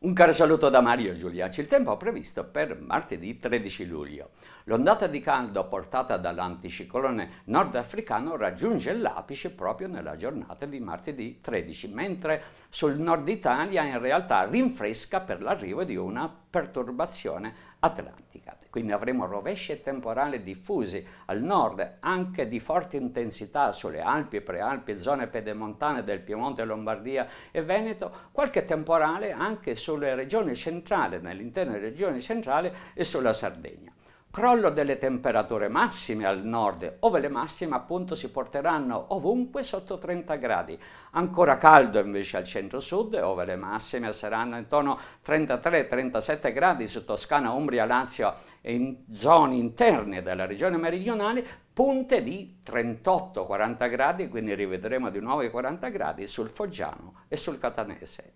Un caro saluto da Mario Giuliaci. Il tempo previsto per martedì 13 luglio. L'ondata di caldo portata dall'anticiclone nordafricano raggiunge l'apice proprio nella giornata di martedì 13, mentre sul nord Italia in realtà rinfresca per l'arrivo di una perturbazione atlantica quindi avremo rovesci temporali diffusi al nord, anche di forte intensità sulle Alpi, Prealpi, zone pedemontane del Piemonte, Lombardia e Veneto, qualche temporale anche sulle regioni centrali, nell'interno delle regioni centrali e sulla Sardegna crollo delle temperature massime al nord, ove le massime appunto si porteranno ovunque sotto 30 gradi. Ancora caldo invece al centro-sud, ove le massime saranno intorno a 33-37 gradi su Toscana, Umbria, Lazio e in zone interne della regione meridionale, punte di 38-40 gradi, quindi rivedremo di nuovo i 40 gradi sul Foggiano e sul Catanese.